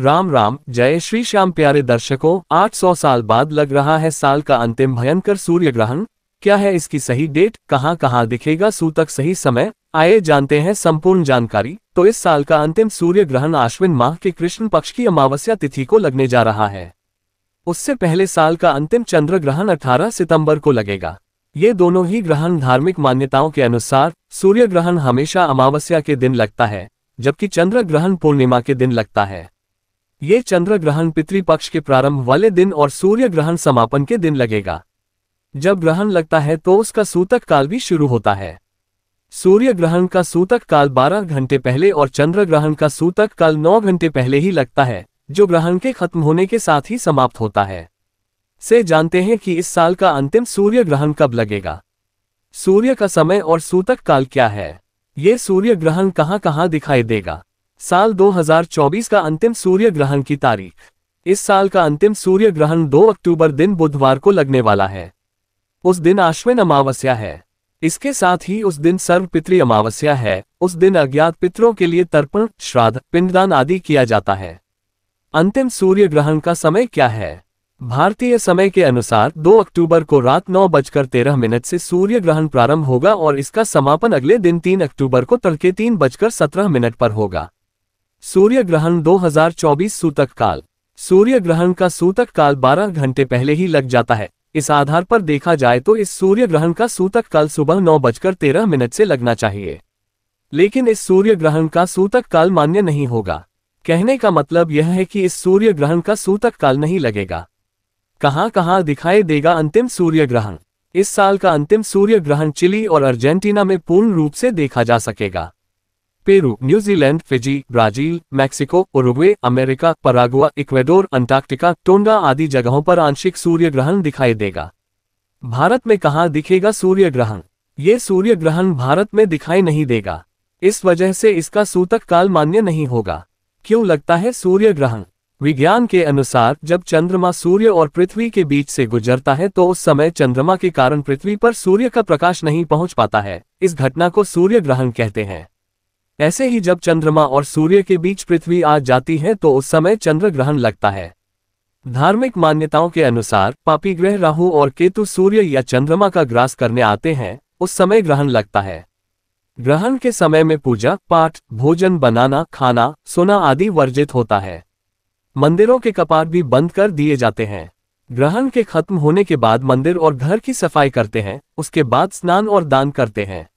राम राम जय श्री श्याम प्यारे दर्शकों 800 साल बाद लग रहा है साल का अंतिम भयंकर सूर्य ग्रहण क्या है इसकी सही डेट कहाँ कहाँ दिखेगा सूतक सही समय आइए जानते हैं संपूर्ण जानकारी तो इस साल का अंतिम सूर्य ग्रहण आश्विन माह के कृष्ण पक्ष की अमावस्या तिथि को लगने जा रहा है उससे पहले साल का अंतिम चंद्र ग्रहण अठारह सितंबर को लगेगा ये दोनों ही ग्रहण धार्मिक मान्यताओं के अनुसार सूर्य ग्रहण हमेशा अमावस्या के दिन लगता है जबकि चंद्र ग्रहण पूर्णिमा के दिन लगता है ये चंद्र ग्रहण पितृपक्ष के प्रारंभ वाले दिन और सूर्य ग्रहण समापन के दिन लगेगा जब ग्रहण लगता है तो उसका सूतक काल भी शुरू होता है सूर्य ग्रहण का सूतक काल 12 घंटे पहले और चंद्र ग्रहण का सूतक काल 9 घंटे पहले ही लगता है जो ग्रहण के खत्म होने के साथ ही समाप्त होता है से जानते हैं कि इस साल का अंतिम सूर्य ग्रहण कब लगेगा सूर्य का समय और सूतक काल क्या है ये सूर्य ग्रहण कहाँ कहाँ दिखाई देगा साल 2024 का अंतिम सूर्य ग्रहण की तारीख इस साल का अंतिम सूर्य ग्रहण 2 अक्टूबर दिन बुधवार को लगने वाला है उस दिन आश्विन अमावस्या है इसके साथ ही उस दिन सर्व पितृ अमावस्या है उस दिन अज्ञात पितरों के लिए तर्पण श्राद्ध पिंडदान आदि किया जाता है अंतिम सूर्य ग्रहण का समय क्या है भारतीय समय के अनुसार 2 अक्टूबर को रात नौ बजकर तेरह मिनट से सूर्य ग्रहण प्रारंभ होगा और इसका समापन अगले दिन 3 अक्टूबर को तड़के तीन बजकर सत्रह मिनट पर होगा सूर्य ग्रहण 2024 सूतक काल सूर्य ग्रहण का सूतक काल 12 घंटे पहले ही लग जाता है इस आधार पर देखा जाए तो इस सूर्य ग्रहण का सूतक काल सुबह नौ बजकर तेरह मिनट से लगना चाहिए लेकिन इस सूर्य ग्रहण का सूतक काल मान्य नहीं होगा कहने का मतलब यह है कि इस सूर्य ग्रहण का सूतक काल नहीं लगेगा कहाँ कहाँ दिखाई देगा अंतिम सूर्य ग्रहण इस साल का अंतिम सूर्य ग्रहण चिली और अर्जेंटीना में पूर्ण रूप से देखा जा सकेगा Peru New Zealand Fiji Brazil Mexico Uruguay America Paraguay Ecuador Antarctica Tonga आदि जगहों पर आंशिक सूर्य ग्रहण दिखाई देगा भारत में कहाँ दिखेगा सूर्य ग्रहण ये सूर्य ग्रहण भारत में दिखाई नहीं देगा इस वजह से इसका सूतक काल मान्य नहीं होगा क्यों लगता है सूर्य ग्रहण विज्ञान के अनुसार जब चंद्रमा सूर्य और पृथ्वी के बीच से गुजरता है तो उस समय चंद्रमा के कारण पृथ्वी पर सूर्य का प्रकाश नहीं पहुंच पाता है इस घटना को सूर्य ग्रहण कहते हैं ऐसे ही जब चंद्रमा और सूर्य के बीच पृथ्वी आ जाती है तो उस समय चंद्र ग्रहण लगता है धार्मिक मान्यताओं के अनुसार पापी ग्रह राहु और केतु सूर्य या चंद्रमा का ग्रास करने आते हैं उस समय ग्रहण लगता है ग्रहण के समय में पूजा पाठ भोजन बनाना खाना सोना आदि वर्जित होता है मंदिरों के कपाट भी बंद कर दिए जाते हैं ग्रहण के खत्म होने के बाद मंदिर और घर की सफाई करते हैं उसके बाद स्नान और दान करते हैं